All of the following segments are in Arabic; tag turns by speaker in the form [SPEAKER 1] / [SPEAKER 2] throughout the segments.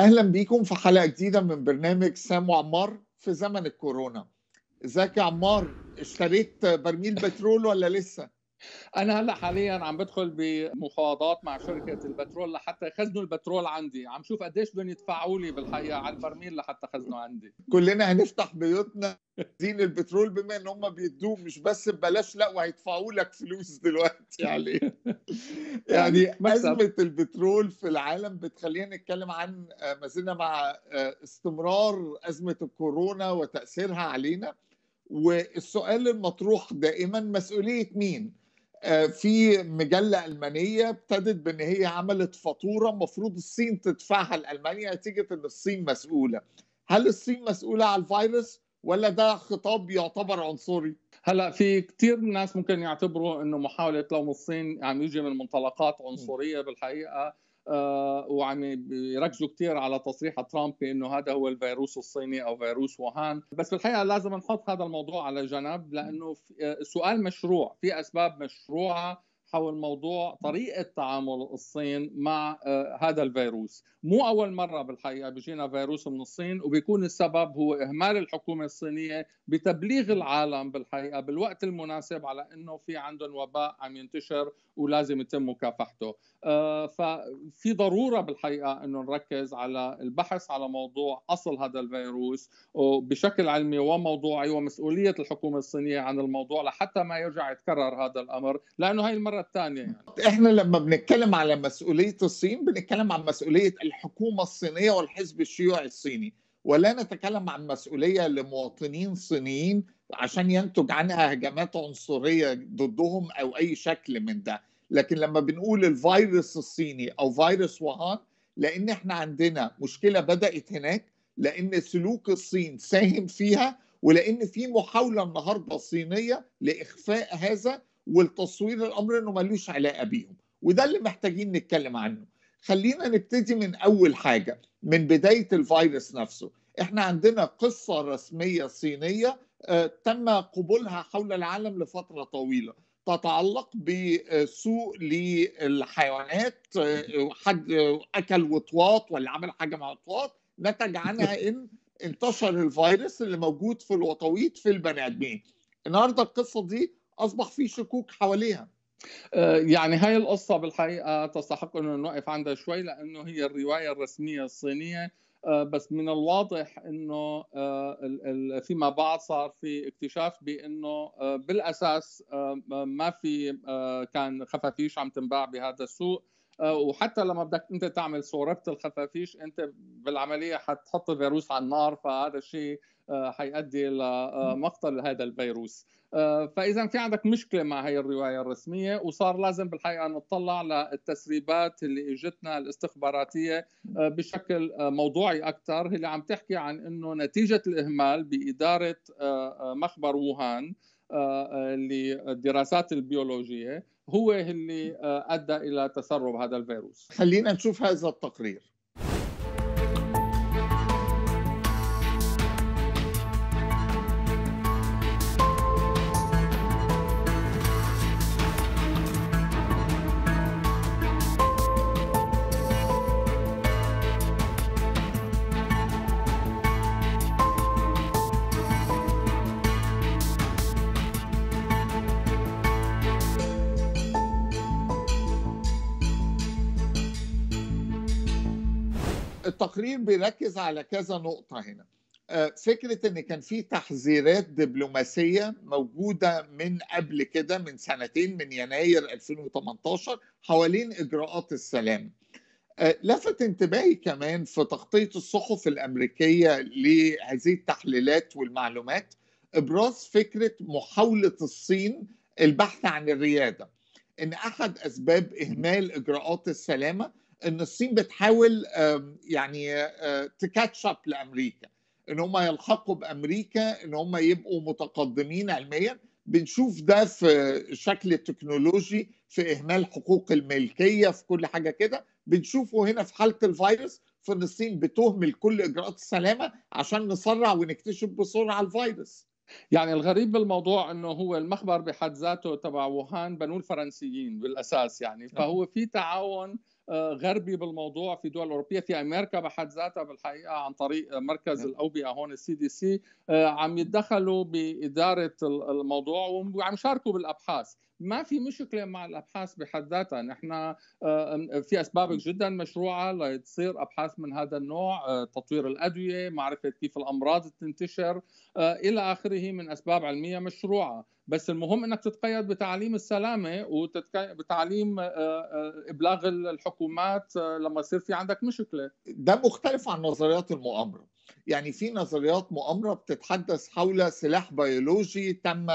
[SPEAKER 1] اهلا بيكم في حلقه جديده من برنامج سام وعمار في زمن الكورونا ازيك يا عمار اشتريت برميل بترول ولا لسه انا هلا حاليا عم
[SPEAKER 2] بدخل بمفاوضات مع شركه البترول لحتى يخزنوا البترول عندي عم شوف قديش بدهم
[SPEAKER 1] يدفعوا لي بالحقيقه على البرميل لحتى يخزنوا عندي كلنا هنفتح بيوتنا زين البترول بما ان هم بيدوه مش بس ببلاش لا وهيدفعوا لك فلوس دلوقتي عليه يعني, يعني, يعني ازمه البترول في العالم بتخلينا نتكلم عن آه، ما زلنا مع آه، استمرار ازمه الكورونا وتاثيرها علينا والسؤال المطروح دائما مسؤوليه مين؟ آه، في مجلة ألمانية ابتدت بأن هي عملت فاتورة المفروض الصين تدفعها لألمانيا نتيجة أن الصين مسؤولة هل الصين مسؤولة على الفيروس ولا ده خطاب
[SPEAKER 2] يعتبر عنصري؟ هلا في كثير من الناس ممكن يعتبروا انه محاوله لوم الصين عم يعني يجي من منطلقات عنصريه بالحقيقه آه، وعم يركزوا كثير على تصريح ترامب بانه هذا هو الفيروس الصيني او فيروس ووهان بس بالحقيقه لازم نحط هذا الموضوع على جنب لانه آه، سؤال مشروع في اسباب مشروعه حول موضوع طريقة تعامل الصين مع آه، هذا الفيروس مو أول مرة بالحقيقة بيجينا فيروس من الصين وبيكون السبب هو إهمال الحكومة الصينية بتبليغ العالم بالحقيقة بالوقت المناسب على أنه في عندهم وباء عم ينتشر ولازم يتم مكافحته آه، ففي ضرورة بالحقيقة أنه نركز على البحث على موضوع أصل هذا الفيروس بشكل علمي وموضوعي ومسؤولية الحكومة الصينية عن الموضوع لحتى ما يرجع يتكرر هذا الأمر لأنه هاي المرة الفكره الثانيه يعني.
[SPEAKER 1] احنا لما بنتكلم على مسؤوليه الصين بنتكلم عن مسؤوليه الحكومه الصينيه والحزب الشيوعي الصيني ولا نتكلم عن مسؤوليه لمواطنين صينيين عشان ينتج عنها هجمات عنصريه ضدهم او اي شكل من ده لكن لما بنقول الفيروس الصيني او فيروس وهان لان احنا عندنا مشكله بدات هناك لان سلوك الصين ساهم فيها ولان في محاوله النهارده صينيه لاخفاء هذا والتصوير الامر انه ملوش علاقه بيهم وده اللي محتاجين نتكلم عنه خلينا نبتدي من اول حاجه من بدايه الفيروس نفسه احنا عندنا قصه رسميه صينيه آه، تم قبولها حول العالم لفتره طويله تتعلق بسوء للحيوانات آه، حد آه، اكل وطواط ولا عمل حاجه مع وطواط نتج عنها ان انتشر الفيروس اللي موجود في الوطويط في البني ادمين النهارده القصه دي اصبح في شكوك حواليها آه، يعني هاي
[SPEAKER 2] القصة بالحقيقة تستحق أنه نوقف عندها شوي لأنه هي الرواية الرسمية الصينية آه، بس من الواضح أنه آه، فيما بعد صار في اكتشاف بأنه بالأساس ما في كان خفافيش عم تنباع بهذا السوق وحتى لما بدك انت تعمل سوربة الخفافيش انت بالعمليه حتحط الفيروس على النار فهذا الشيء آه، حيؤدي لمقتل آه، هذا الفيروس آه، فاذا في عندك مشكله مع هي الروايه الرسميه وصار لازم بالحقيقه نطلع للتسريبات اللي اجتنا الاستخباراتيه بشكل موضوعي اكثر اللي عم تحكي عن انه نتيجه الاهمال باداره مخبر ووهان للدراسات البيولوجيه هو اللي ادى الى تسرب هذا الفيروس
[SPEAKER 1] خلينا نشوف هذا التقرير التقرير بيركز على كذا نقطه هنا آه، فكره ان كان في تحذيرات دبلوماسيه موجوده من قبل كده من سنتين من يناير 2018 حوالين اجراءات السلام آه، لفت انتباهي كمان في تغطيه الصحف الامريكيه لهذه التحليلات والمعلومات ابراز فكره محاوله الصين البحث عن الرياده ان احد اسباب اهمال اجراءات السلامه ان الصين بتحاول يعني تكاتش اب لامريكا ان هم يلحقوا بامريكا ان هم يبقوا متقدمين علميا بنشوف ده في شكل التكنولوجي في اهمال حقوق الملكيه في كل حاجه كده بنشوفه هنا في حاله الفيروس في ان الصين بتهمل كل اجراءات السلامه عشان نسرع ونكتشف بسرعه الفيروس يعني
[SPEAKER 2] الغريب بالموضوع انه هو المخبر بحد ذاته تبع ووهان بنوا الفرنسيين بالاساس يعني نعم. فهو في تعاون آه، غربي بالموضوع في دول اوروبيه في امريكا بحد ذاتها بالحقيقه عن طريق مركز نعم. الاوبئه هون السي دي سي عم يتدخلوا باداره الموضوع وعم يشاركوا بالابحاث ما في مشكله مع الابحاث بحد ذاتها نحن آه، في اسباب جدا مشروعه لتصير ابحاث من هذا النوع آه، تطوير الادويه معرفه كيف الامراض تنتشر آه، الى اخره من اسباب علميه مشروعه بس المهم انك تتقيد بتعليم السلامه وبتعليم
[SPEAKER 1] ابلاغ الحكومات لما يصير في عندك مشكله ده مختلف عن نظريات المؤامره يعني في نظريات مؤامره بتتحدث حول سلاح بيولوجي تم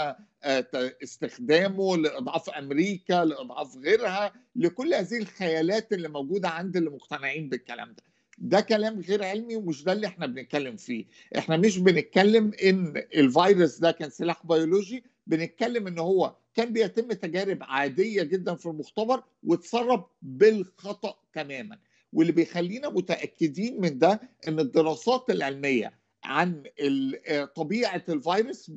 [SPEAKER 1] آه، استخدامه لاضعاف امريكا لاضعاف غيرها لكل هذه الخيالات اللي موجوده عند اللي مقتنعين بالكلام ده ده كلام غير علمي ومش ده اللي احنا بنتكلم فيه احنا مش بنتكلم ان الفيروس ده كان سلاح بيولوجي بنتكلم ان هو كان بيتم تجارب عاديه جدا في المختبر وتسرب بالخطا تماما واللي بيخلينا متاكدين من ده ان الدراسات العلميه عن آه، طبيعه الفيروس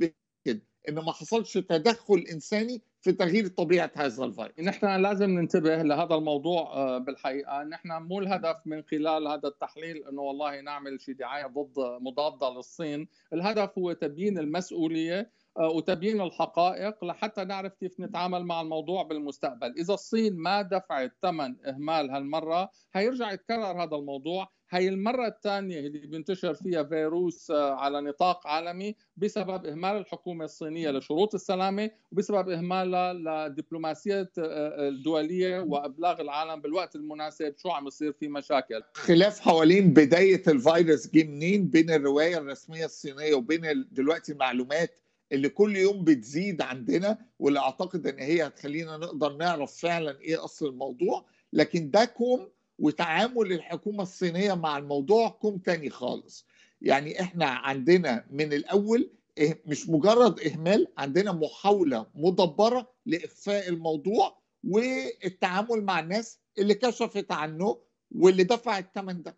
[SPEAKER 1] ان ما حصلش تدخل انساني في تغيير طبيعه هذا الفيروس. نحن لازم
[SPEAKER 2] ننتبه لهذا الموضوع آه، بالحقيقه، نحن مو الهدف من خلال هذا التحليل انه والله نعمل شيء دعايه ضد مضاده للصين، الهدف هو تبيين المسؤوليه آه، وتبيين الحقائق لحتى نعرف كيف نتعامل مع الموضوع بالمستقبل إذا الصين ما دفعت ثمن إهمال هالمرة هيرجع يتكرر هذا الموضوع هي المرة الثانية اللي بينتشر فيها فيروس آه، على نطاق عالمي بسبب إهمال الحكومة الصينية لشروط السلامة وبسبب إهمالها لدبلوماسية آه، الدولية وإبلاغ العالم بالوقت المناسب شو عم يصير في مشاكل
[SPEAKER 1] خلاف حوالين بداية الفيروس جه منين بين الرواية الرسمية الصينية وبين دلوقتي معلومات اللي كل يوم بتزيد عندنا واللي اعتقد ان هي هتخلينا نقدر نعرف فعلا ايه اصل الموضوع لكن ده كوم وتعامل الحكومه الصينيه مع الموضوع كوم تاني خالص يعني احنا عندنا من الاول إه-، مش مجرد اهمال عندنا محاوله مدبره لاخفاء الموضوع والتعامل مع الناس اللي كشفت عنه واللي دفعت الثمن ده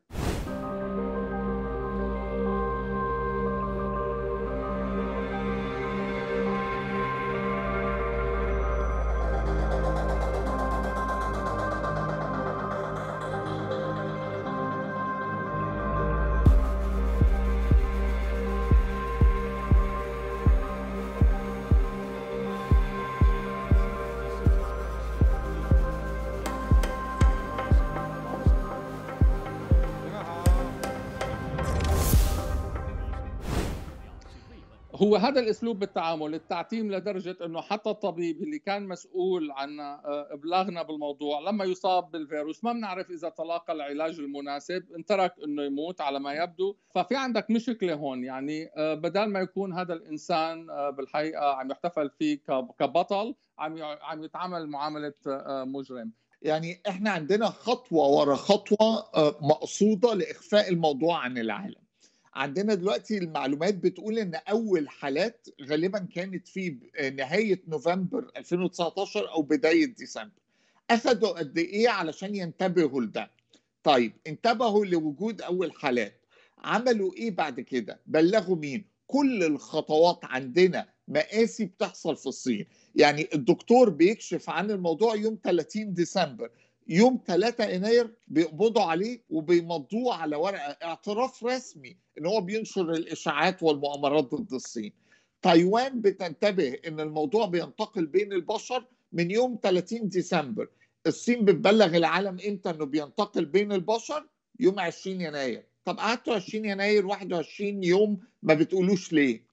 [SPEAKER 2] هو هذا الاسلوب بالتعامل التعتيم لدرجه انه حتى الطبيب اللي كان مسؤول عن آه، ابلاغنا بالموضوع لما يصاب بالفيروس ما بنعرف اذا تلاقى العلاج المناسب انترك انه يموت على ما يبدو ففي عندك مشكله هون يعني آه، بدل ما يكون هذا الانسان آه، بالحقيقه عم يحتفل فيه كبطل عم عم يتعامل معامله مجرم
[SPEAKER 1] يعني احنا عندنا خطوه ورا خطوه مقصوده لاخفاء الموضوع عن العالم عندنا دلوقتي المعلومات بتقول ان اول حالات غالبا كانت في نهايه نوفمبر 2019 او بدايه ديسمبر اخذوا قد ايه علشان ينتبهوا لده طيب انتبهوا لوجود اول حالات عملوا ايه بعد كده بلغوا مين كل الخطوات عندنا مقاسي بتحصل في الصين يعني الدكتور بيكشف عن الموضوع يوم 30 ديسمبر يوم 3 يناير بيقبضوا عليه وبيمضوه على ورقه اعتراف رسمي ان هو بينشر الاشاعات والمؤامرات ضد الصين. تايوان بتنتبه ان الموضوع بينتقل بين البشر من يوم 30 ديسمبر. الصين بتبلغ العالم امتى انه بينتقل بين البشر؟ يوم 20 يناير. طب قعدتوا 20 يناير 21 يوم ما بتقولوش ليه؟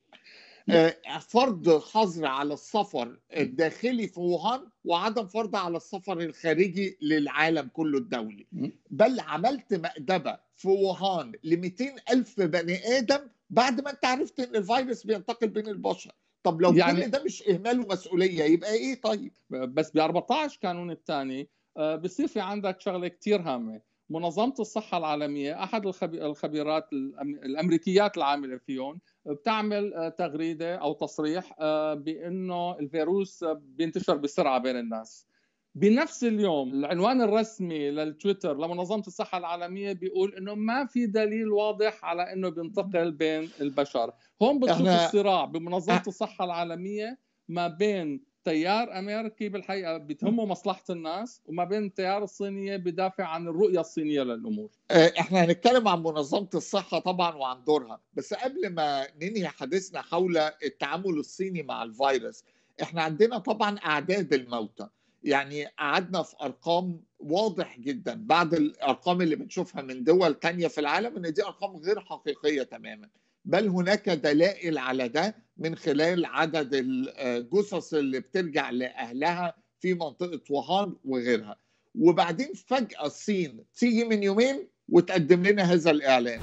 [SPEAKER 1] آه، فرض حظر على السفر الداخلي في ووهان وعدم فرض على السفر الخارجي للعالم كله الدولي بل عملت مأدبة في ووهان ل ألف بني آدم بعد ما أنت عرفت إن الفيروس بينتقل بين البشر طب لو يعني كل ده مش إهمال ومسؤولية يبقى إيه طيب؟ بس ب 14 كانون الثاني
[SPEAKER 2] آه، بصير في عندك شغله كثير هامه منظمه الصحه العالميه احد الخبيرات الامريكيات العامله فيهم بتعمل آه، تغريده او تصريح آه، بانه الفيروس بينتشر بسرعه بين الناس بنفس اليوم العنوان الرسمي للتويتر لمنظمه الصحه العالميه بيقول انه ما في دليل واضح على انه بينتقل بين البشر هون بتشوف الصراع بمنظمه الصحه العالميه ما بين تيار امريكي بالحقيقه بتهمه مصلحه الناس وما
[SPEAKER 1] بين التيار الصينيه بدافع عن الرؤيه الصينيه للامور آه، احنا هنتكلم عن منظمه الصحه طبعا وعن دورها بس قبل ما ننهي حديثنا حول التعامل الصيني مع الفيروس احنا عندنا طبعا اعداد الموتى يعني قعدنا في ارقام واضح جدا بعد الارقام اللي بنشوفها من دول تانية في العالم ان دي ارقام غير حقيقيه تماما بل هناك دلائل على ده من خلال عدد الجثث آه، اللي بترجع لأهلها في منطقة وهان وغيرها وبعدين فجأة الصين تيجي من يومين وتقدم لنا هذا الإعلان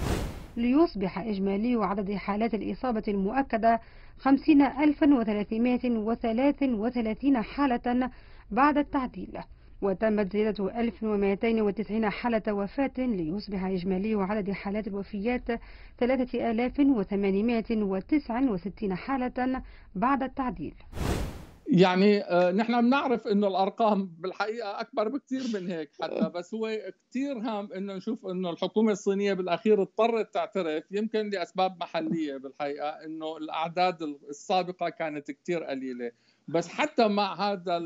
[SPEAKER 2] ليصبح إجمالي عدد حالات الإصابة المؤكدة 50333 حالة بعد التعديل وتمت زيادة 1290 حالة وفاة ليصبح إجمالي عدد حالات الوفيات 3869 حالة بعد التعديل يعني آه، نحن بنعرف انه الارقام بالحقيقه اكبر بكثير من هيك حتى آه. بس هو كثير هام انه نشوف انه الحكومه الصينيه بالاخير اضطرت تعترف يمكن لاسباب محليه بالحقيقه انه الاعداد السابقه كانت كثير قليله بس حتى مع هذا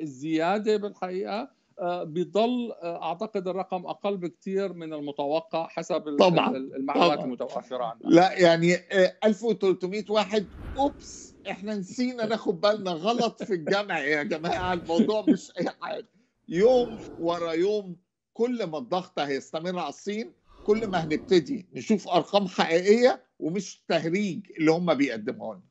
[SPEAKER 2] الزياده بالحقيقه آه، بيضل آه، اعتقد الرقم اقل بكثير من المتوقع حسب طبعا المعلومات طبعا.
[SPEAKER 1] المتوافره عندنا لا يعني 1300 آه، واحد اوبس احنا نسينا ناخد بالنا غلط في الجمع يا جماعه الموضوع مش اي حاجه يوم ورا يوم كل ما الضغط هيستمر على الصين كل ما هنبتدي نشوف ارقام حقيقيه ومش تهريج اللي هم بيقدموها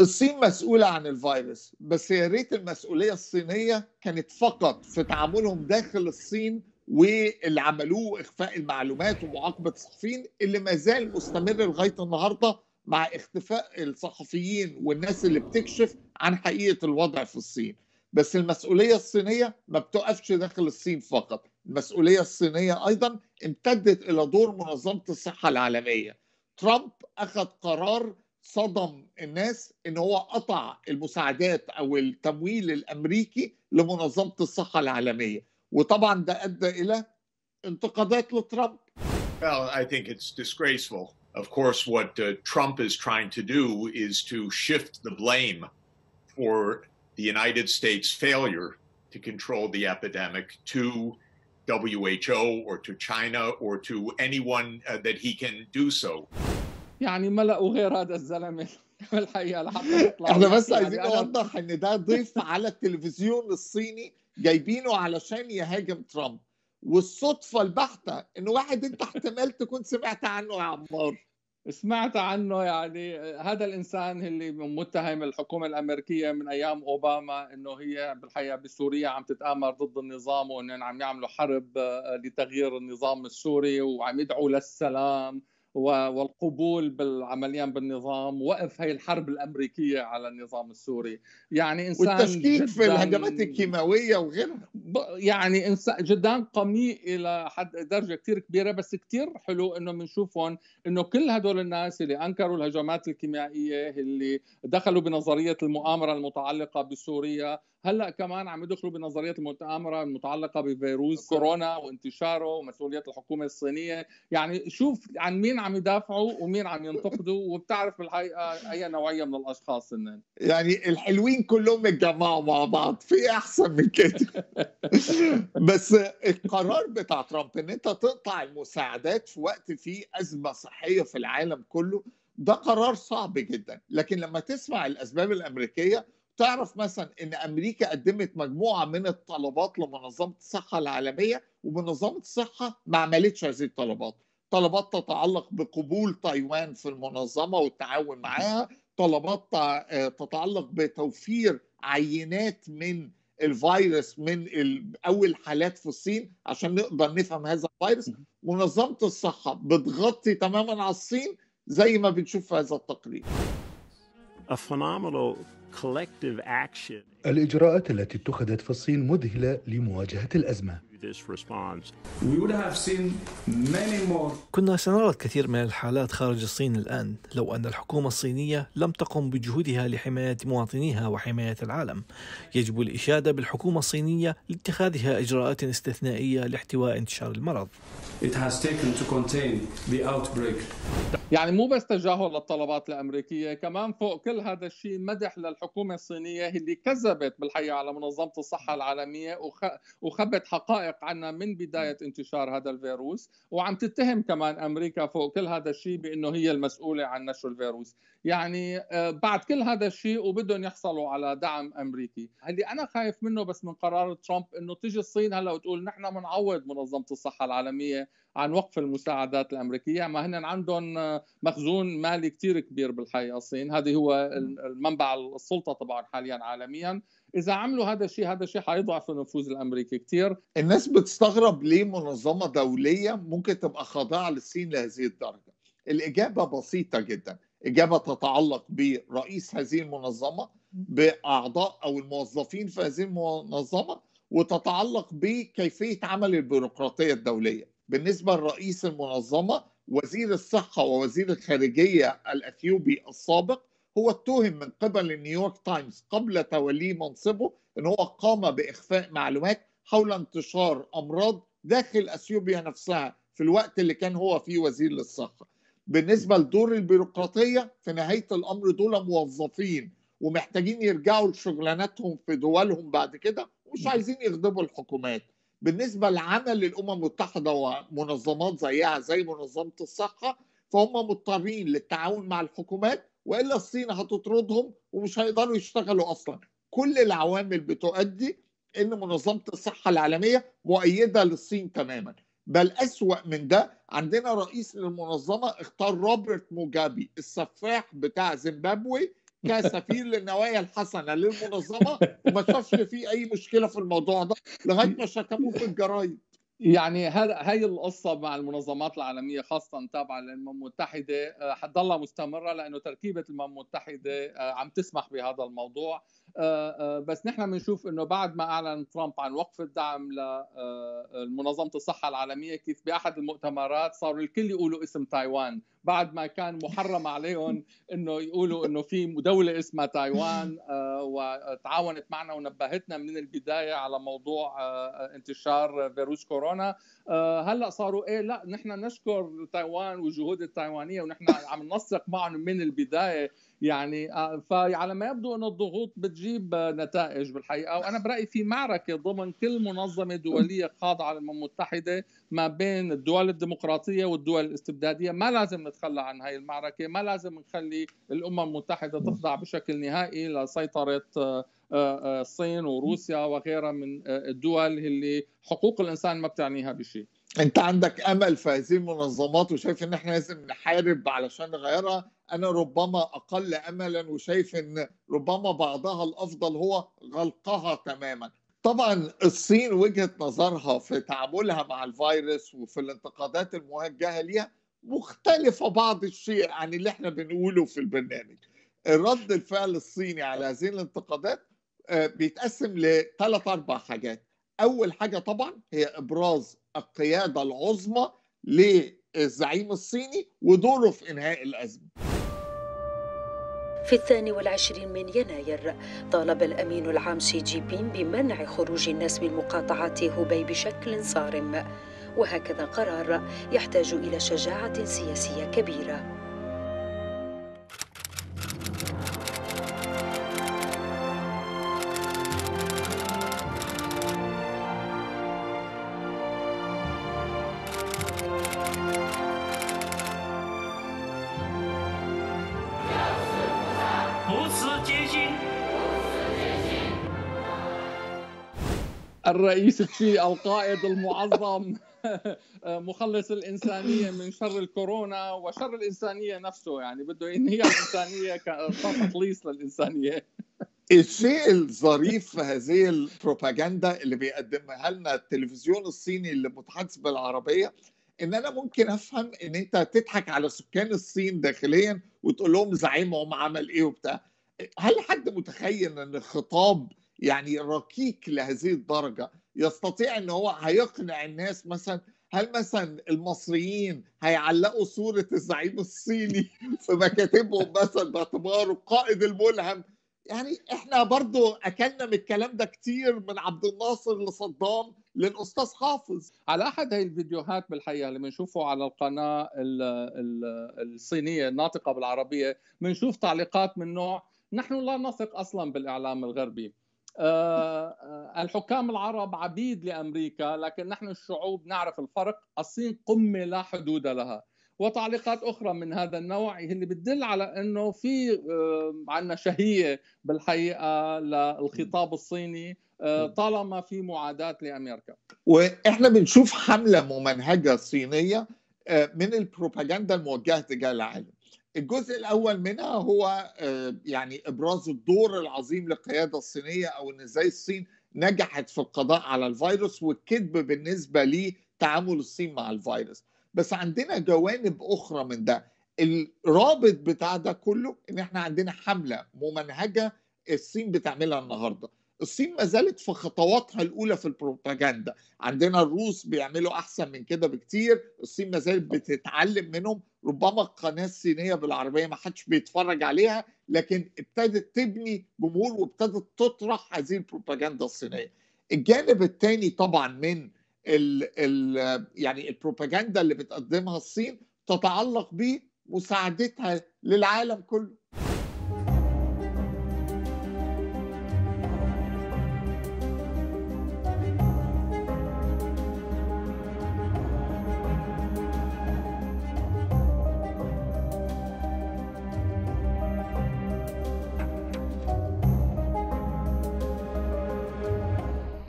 [SPEAKER 1] الصين مسؤولة عن الفيروس بس يا ريت المسؤولية الصينية كانت فقط في تعاملهم داخل الصين واللي عملوه إخفاء المعلومات ومعاقبة الصحفيين اللي ما زال مستمر لغاية النهاردة مع اختفاء الصحفيين والناس اللي بتكشف عن حقيقة الوضع في الصين بس المسؤولية الصينية ما بتقفش داخل الصين فقط المسؤولية الصينية أيضا امتدت إلى دور منظمة الصحة العالمية ترامب أخذ قرار صدم الناس ان هو قطع المساعدات او التمويل الامريكي لمنظمه الصحه العالميه وطبعا ده ادى الى انتقادات لترامب Well, I think it's disgraceful. Of course, what uh, Trump is trying to do is to shift the blame for the United States failure to control the epidemic to WHO or to China or to anyone uh, that he can do so. يعني ملقوا غير هذا الزلمه بالحقيقه لحتى يطلع احنا بس عايزين يعني نوضح ان ده ضيف على التلفزيون الصيني جايبينه علشان يهاجم ترامب والصدفه البحته ان واحد انت احتمال تكون سمعت عنه يا عمار سمعت عنه يعني هذا الانسان اللي متهم
[SPEAKER 2] الحكومه الامريكيه من ايام اوباما انه هي بالحقيقه بسوريا عم تتامر ضد النظام وانهم عم يعملوا حرب آه، لتغيير النظام السوري وعم يدعوا للسلام والقبول بالعمليا بالنظام وقف هي الحرب الأمريكية على النظام السوري يعني إنسان والتشكيك في الهجمات الكيماوية وغيرها يعني إنسان جدا قمي إلى حد درجة كثير كبيرة بس كثير حلو إنه بنشوفهم إنه كل هدول الناس اللي أنكروا الهجمات الكيميائية اللي دخلوا بنظرية المؤامرة المتعلقة بسوريا هلا كمان عم يدخلوا بنظريه المؤامره المتعلقه بفيروس كورونا وانتشاره ومسؤوليه الحكومه الصينيه يعني شوف عن مين عم يدافعوا ومين عم ينتقدوا وبتعرف بالحقيقه اي نوعيه من الاشخاص إنن.
[SPEAKER 1] يعني الحلوين كلهم اتجمعوا مع بعض في احسن من كده بس القرار بتاع ترامب ان انت تقطع المساعدات في وقت فيه ازمه صحيه في العالم كله ده قرار صعب جدا لكن لما تسمع الاسباب الامريكيه تعرف مثلا ان امريكا قدمت مجموعه من الطلبات لمنظمه الصحه العالميه ومنظمه الصحه ما عملتش هذه الطلبات طلبات تتعلق بقبول تايوان في المنظمه والتعاون معاها طلبات آه، تتعلق بتوفير عينات من الفيروس من اول حالات في الصين عشان نقدر نفهم هذا الفيروس منظمه الصحه بتغطي تماما على الصين زي ما بنشوف في هذا التقرير A phenomenal
[SPEAKER 2] الإجراءات التي اتخذت في الصين مذهلة لمواجهة الأزمة
[SPEAKER 1] كنا سنرى الكثير من الحالات خارج الصين الآن لو أن الحكومة الصينية لم تقم بجهودها لحماية مواطنيها وحماية العالم يجب الإشادة بالحكومة الصينية لاتخاذها إجراءات استثنائية لاحتواء انتشار المرض
[SPEAKER 2] يعني مو بس تجاهل للطلبات الامريكيه كمان فوق كل هذا الشيء مدح للحكومه الصينيه اللي كذبت بالحقيقه على منظمه الصحه العالميه وخبت حقائق عنا من بدايه انتشار هذا الفيروس وعم تتهم كمان امريكا فوق كل هذا الشيء بانه هي المسؤوله عن نشر الفيروس يعني آه، بعد كل هذا الشيء وبدهم يحصلوا على دعم امريكي اللي انا خايف منه بس من قرار ترامب انه تجي الصين هلا وتقول نحن بنعوض منظمه الصحه العالميه عن وقف المساعدات الامريكيه ما هن عندهم مخزون مالي كثير كبير بالحقيقه الصين هذه هو المنبع السلطه طبعا حاليا عالميا اذا عملوا هذا الشيء هذا الشيء حيضعف النفوذ الامريكي
[SPEAKER 1] كثير الناس بتستغرب ليه منظمه دوليه ممكن تبقى خاضعه للصين لهذه الدرجه الاجابه بسيطه جدا اجابه تتعلق برئيس هذه المنظمه باعضاء او الموظفين في هذه المنظمه وتتعلق بكيفيه عمل البيروقراطيه الدوليه بالنسبه لرئيس المنظمه وزير الصحه ووزير الخارجيه الاثيوبي السابق هو اتهم من قبل نيويورك تايمز قبل توليه منصبه ان هو قام باخفاء معلومات حول انتشار امراض داخل اثيوبيا نفسها في الوقت اللي كان هو فيه وزير للصحه. بالنسبه لدور البيروقراطيه في نهايه الامر دول موظفين ومحتاجين يرجعوا لشغلاناتهم في دولهم بعد كده ومش عايزين يغضبوا الحكومات. بالنسبه لعمل الامم المتحده ومنظمات زيها زي منظمه الصحه فهم مضطرين للتعاون مع الحكومات والا الصين هتطردهم ومش هيقدروا يشتغلوا اصلا كل العوامل بتؤدي ان منظمه الصحه العالميه مؤيده للصين تماما بل اسوا من ده عندنا رئيس للمنظمه اختار روبرت موجابي السفاح بتاع زيمبابوي كسفير للنوايا الحسنه للمنظمه وما شافش فيه اي مشكله في الموضوع ده لغايه ما شتموه في الجرايد يعني هاي القصة مع المنظمات العالمية خاصة
[SPEAKER 2] تابعة للأمم المتحدة آه، حتضلها مستمرة لأنه تركيبة الأمم المتحدة آه، عم تسمح بهذا الموضوع آه، آه، بس نحن بنشوف انه بعد ما اعلن ترامب عن وقف الدعم لمنظمه آه، الصحه العالميه كيف باحد المؤتمرات صاروا الكل يقولوا اسم تايوان بعد ما كان محرم عليهم انه يقولوا انه في دوله اسمها تايوان وتعاونت معنا ونبهتنا من البدايه على موضوع انتشار فيروس كورونا هلا صاروا ايه لا نحن نشكر تايوان والجهود التايوانيه ونحن عم ننسق معهم من البدايه يعني آه، فعلى ما يبدو أن الضغوط بتجيب نتائج بالحقيقة وأنا برأيي في معركة ضمن كل منظمة دولية خاضعة للأمم المتحدة ما بين الدول الديمقراطية والدول الاستبدادية ما لازم نتخلى عن هذه المعركة ما لازم نخلي الأمم المتحدة تخضع بشكل نهائي لسيطرة آه، آه، الصين وروسيا وغيرها من الدول
[SPEAKER 1] اللي حقوق الإنسان ما بتعنيها بشيء انت عندك امل في هذه المنظمات وشايف ان احنا لازم نحارب علشان نغيرها انا ربما اقل املا وشايف ان ربما بعضها الافضل هو غلقها تماما طبعا الصين وجهه نظرها في تعاملها مع الفيروس وفي الانتقادات الموجهه ليها مختلفه بعض الشيء عن اللي احنا بنقوله في البرنامج رد الفعل الصيني على هذه الانتقادات آه، بيتقسم لثلاث اربع حاجات اول حاجه طبعا هي ابراز القياده العظمى للزعيم الصيني ودوره في انهاء الازمه
[SPEAKER 2] في الثاني والعشرين
[SPEAKER 1] من يناير طالب الأمين العام سي جي بين بمنع خروج الناس من مقاطعة هوبي بشكل صارم وهكذا قرار يحتاج إلى شجاعة سياسية كبيرة
[SPEAKER 2] الرئيس الشيعي القائد المعظم مخلص الإنسانية من شر الكورونا وشر الإنسانية نفسه يعني بده ينهي
[SPEAKER 1] الإنسانية كتخليص للإنسانية الشيء الظريف في هذه البروباغندا اللي بيقدمها لنا التلفزيون الصيني اللي متحدث بالعربية ان انا ممكن افهم ان انت تضحك على سكان الصين داخليا وتقول لهم زعيمهم عمل ايه وبتاع هل حد متخيل ان خطاب يعني ركيك لهذه الدرجه يستطيع ان هو هيقنع الناس مثلا هل مثلا المصريين هيعلقوا صوره الزعيم الصيني في مكاتبهم مثلا باعتباره القائد الملهم يعني احنا برضو اكلنا من الكلام ده كتير من عبد الناصر لصدام
[SPEAKER 2] للاستاذ حافظ على احد هاي الفيديوهات بالحقيقه اللي بنشوفه على القناه الـ الـ الصينيه الناطقه بالعربيه بنشوف تعليقات من نوع نحن لا نثق اصلا بالاعلام الغربي آه، آه، الحكام العرب عبيد لامريكا لكن نحن الشعوب نعرف الفرق الصين قمه لا حدود لها وتعليقات اخرى من هذا النوع اللي بتدل على انه في آه، عندنا شهيه بالحقيقه للخطاب الصيني طالما في معاداه لامريكا
[SPEAKER 1] واحنا بنشوف حمله ممنهجه صينيه من البروباغندا الموجهه تجاه العالم الجزء الاول منها هو آه، يعني ابراز الدور العظيم للقياده الصينيه او ان ازاي الصين نجحت في القضاء على الفيروس والكذب بالنسبه لتعامل الصين مع الفيروس بس عندنا جوانب اخرى من ده الرابط بتاع ده كله ان احنا عندنا حمله ممنهجه الصين بتعملها النهارده الصين ما زالت في خطواتها الاولى في البروباجندا عندنا الروس بيعملوا احسن من كده بكتير الصين ما زالت بتتعلم منهم ربما القناه الصينيه بالعربيه ما حدش بيتفرج عليها لكن ابتدت تبني جمهور وابتدت تطرح هذه البروباجندا الصينيه الجانب الثاني طبعا من ال ال يعني البروباجندا اللي بتقدمها الصين تتعلق بمساعدتها للعالم كله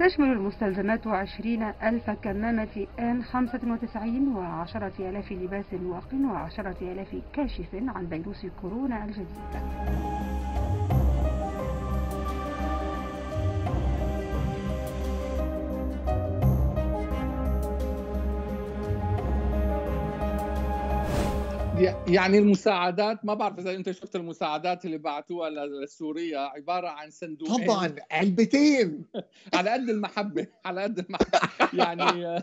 [SPEAKER 2] تشمل المستلزمات عشرين ألف كمامة آن خمسة وتسعين وعشرة آلاف لباس واق وعشرة آلاف كاشف عن فيروس كورونا الجديد يعني المساعدات ما بعرف اذا انت شفت المساعدات اللي بعتوها لسوريا عباره عن صندوقين طبعا علبتين على قد المحبه على قد المحبه يعني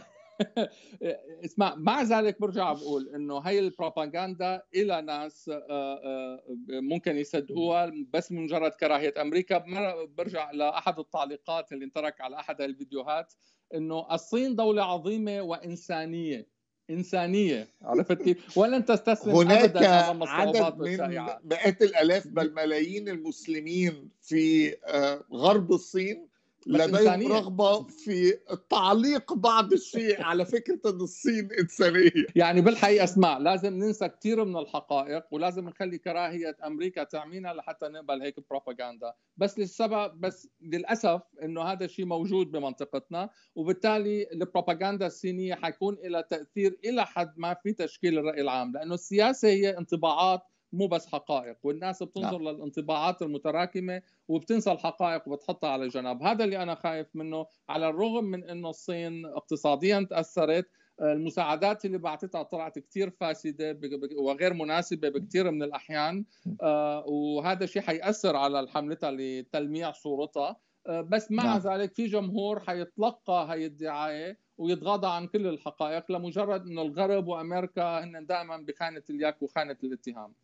[SPEAKER 2] اسمع مع ذلك برجع بقول انه هي البروباغندا إلى ناس آه، آه، ممكن يصدقوها بس من مجرد كراهيه امريكا برجع لاحد التعليقات اللي انترك على احد الفيديوهات انه الصين دوله عظيمه وانسانيه انسانيه عرفت كيف؟ ولن تستسلم هناك عدد من
[SPEAKER 1] مئات الالاف بل ملايين المسلمين في آه، غرب الصين لديهم رغبه في تعليق بعض الشيء على فكره ان الصين انسانيه يعني بالحقيقه اسمع لازم
[SPEAKER 2] ننسى كثير من الحقائق ولازم نخلي كراهيه امريكا تعمينا لحتى نقبل هيك بروباغندا بس للسبب بس للاسف انه هذا الشيء موجود بمنطقتنا وبالتالي البروباغندا الصينيه حيكون لها تاثير الى حد ما في تشكيل الراي العام لانه السياسه هي انطباعات مو بس حقائق والناس بتنظر لا. نعم. للانطباعات المتراكمة وبتنسى الحقائق وبتحطها على جنب هذا اللي أنا خايف منه على الرغم من أنه الصين اقتصاديا تأثرت المساعدات اللي بعتتها طلعت كثير فاسدة وغير مناسبة بكثير من الأحيان آه، وهذا شيء حيأثر على حملتها لتلميع صورتها آه، بس مع نعم. ذلك في جمهور حيتلقى هاي الدعايه ويتغاضى عن كل الحقائق لمجرد انه الغرب وامريكا هن دائما بخانه
[SPEAKER 1] اليك وخانه الاتهام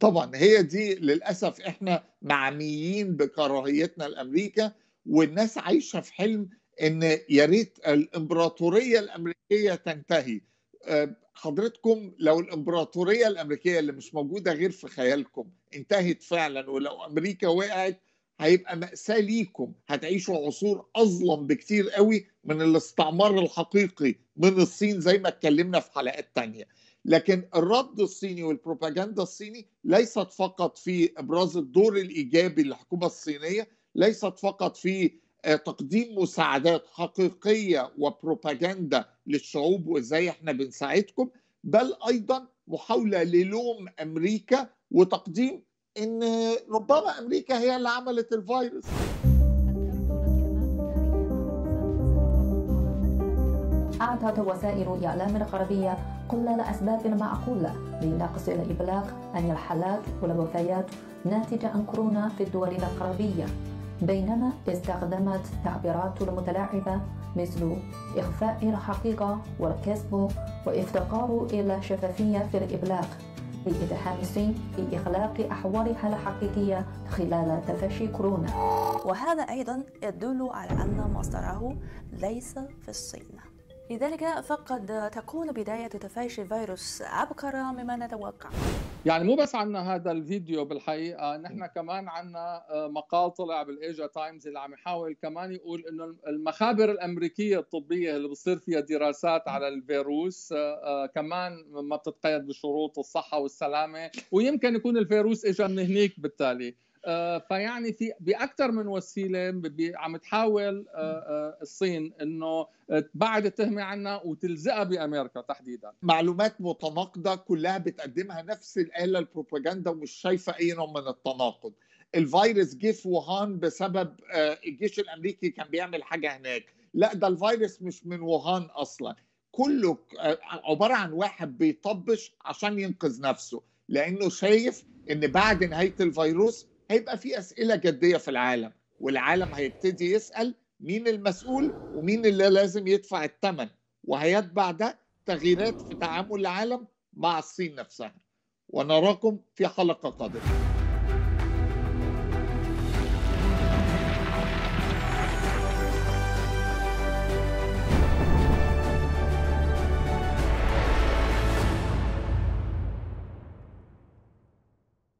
[SPEAKER 1] طبعا هي دي للاسف احنا معميين بكراهيتنا لامريكا والناس عايشه في حلم ان يا ريت الامبراطوريه الامريكيه تنتهي آه، حضرتكم لو الامبراطوريه الامريكيه اللي مش موجوده غير في خيالكم انتهت فعلا ولو امريكا وقعت هيبقى مأساة ليكم هتعيشوا عصور أظلم بكتير قوي من الاستعمار الحقيقي من الصين زي ما اتكلمنا في حلقات تانية لكن الرد الصيني والبروباغندا الصيني ليست فقط في ابراز الدور الايجابي للحكومه الصينيه ليست فقط في آه، تقديم مساعدات حقيقيه وبروباغندا للشعوب وازاي احنا بنساعدكم بل ايضا محاوله للوم امريكا وتقديم ان ربما امريكا هي اللي عملت الفيروس
[SPEAKER 2] اعطت وسائل الإعلام الغربية قلنا لأسباب ما أقول لا
[SPEAKER 1] لنقص الإبلاغ عن الحالات والوفيات ناتجة عن كورونا في الدول العربية بينما استخدمت تعبيرات المتلاعبة مثل
[SPEAKER 2] إخفاء الحقيقة والكسب وافتقار إلى شفافية في الإبلاغ لإتحام الصين إخلاق أحوالها الحقيقية خلال
[SPEAKER 1] تفشي كورونا وهذا أيضا يدل على أن مصدره ليس في الصين لذلك فقد تكون بداية تفشي فيروس عبقرة مما نتوقع
[SPEAKER 2] يعني مو بس عنا هذا الفيديو بالحقيقة نحن كمان عنا آه، مقال طلع بالإيجا تايمز اللي عم يحاول كمان يقول إنه المخابر الأمريكية الطبية اللي بصير فيها دراسات على الفيروس آه، آه، كمان ما بتتقيد بشروط الصحة والسلامة ويمكن يكون الفيروس إجا من هنيك بالتالي آه، فيعني في باكثر من وسيله عم تحاول آه، آه، الصين انه
[SPEAKER 1] تبعد التهمه عنا وتلزقها بامريكا تحديدا معلومات متناقضه كلها بتقدمها نفس الاله البروباغندا ومش شايفه اي نوع من التناقض الفيروس جه في ووهان بسبب الجيش الامريكي كان بيعمل حاجه هناك لا ده الفيروس مش من ووهان اصلا كله عباره عن واحد بيطبش عشان ينقذ نفسه لانه شايف ان بعد نهايه الفيروس هيبقى في اسئله جديه في العالم والعالم هيبتدي يسال مين المسؤول ومين اللي لازم يدفع الثمن وهيتبع ده تغييرات في تعامل العالم مع الصين نفسها ونراكم في حلقه قادمه